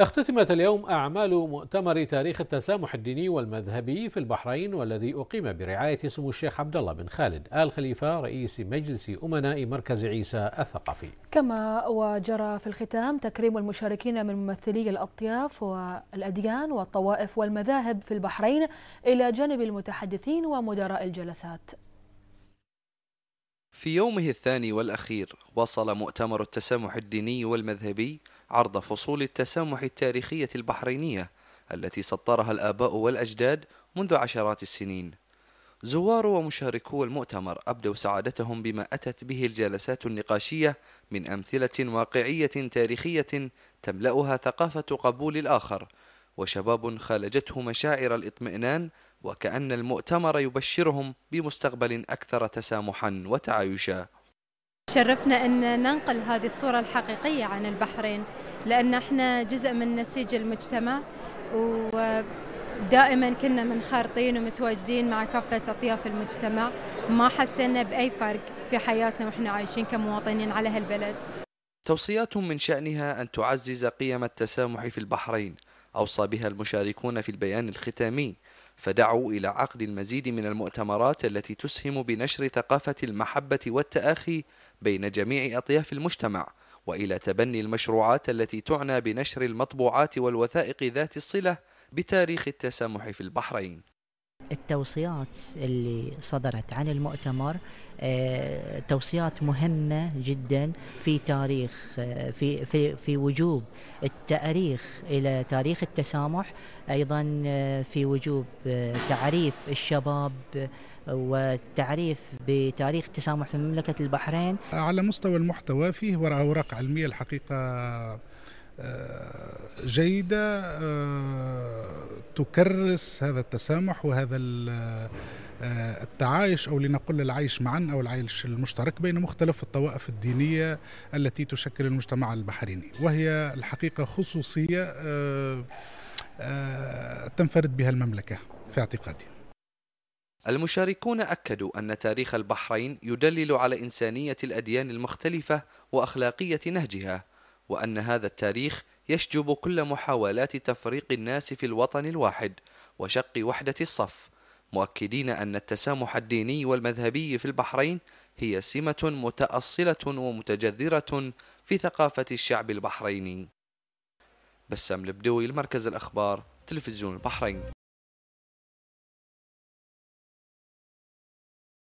اختتمت اليوم أعمال مؤتمر تاريخ التسامح الديني والمذهبي في البحرين والذي أقيم برعاية سمو الشيخ عبد الله بن خالد آل خليفة رئيس مجلس أمناء مركز عيسى الثقافي. كما وجرى في الختام تكريم المشاركين من ممثلي الأطياف والأديان والطوائف والمذاهب في البحرين إلى جانب المتحدثين ومدراء الجلسات. في يومه الثاني والأخير وصل مؤتمر التسامح الديني والمذهبي عرض فصول التسامح التاريخية البحرينية التي سطرها الآباء والأجداد منذ عشرات السنين. زوار ومشاركو المؤتمر أبدوا سعادتهم بما أتت به الجلسات النقاشية من أمثلة واقعية تاريخية تملأها ثقافة قبول الآخر، وشباب خالجته مشاعر الإطمئنان وكأن المؤتمر يبشرهم بمستقبل أكثر تسامحا وتعايشا. تشرفنا أن ننقل هذه الصورة الحقيقية عن البحرين لأن احنا جزء من نسيج المجتمع ودائما كنا منخرطين ومتواجدين مع كافة أطياف المجتمع ما حسينا بأي فرق في حياتنا وإحنا عايشين كمواطنين على هالبلد توصيات من شأنها أن تعزز قيم التسامح في البحرين أوصى بها المشاركون في البيان الختامي فدعوا إلى عقد المزيد من المؤتمرات التي تسهم بنشر ثقافة المحبة والتآخي بين جميع أطياف المجتمع وإلى تبني المشروعات التي تعنى بنشر المطبوعات والوثائق ذات الصلة بتاريخ التسامح في البحرين التوصيات اللي صدرت عن المؤتمر آه، توصيات مهمة جدا في تاريخ آه، في في في وجوب التاريخ إلى تاريخ التسامح أيضا آه، في وجوب تعريف الشباب والتعريف بتاريخ التسامح في مملكة البحرين على مستوى المحتوى فيه أوراق علمية الحقيقة جيدة تكرس هذا التسامح وهذا آه، التعايش او لنقل العيش معا او العيش المشترك بين مختلف الطوائف الدينيه التي تشكل المجتمع البحريني وهي الحقيقه خصوصيه آه، آه، تنفرد بها المملكه في اعتقادي المشاركون أكدوا أن تاريخ البحرين يدلل على إنسانية الأديان المختلفة وأخلاقية نهجها وأن هذا التاريخ يشجب كل محاولات تفريق الناس في الوطن الواحد وشق وحدة الصف مؤكدين أن التسامح الديني والمذهبي في البحرين هي سمة متأصلة ومتجذرة في ثقافة الشعب البحريني بسام البدوي المركز الأخبار تلفزيون البحرين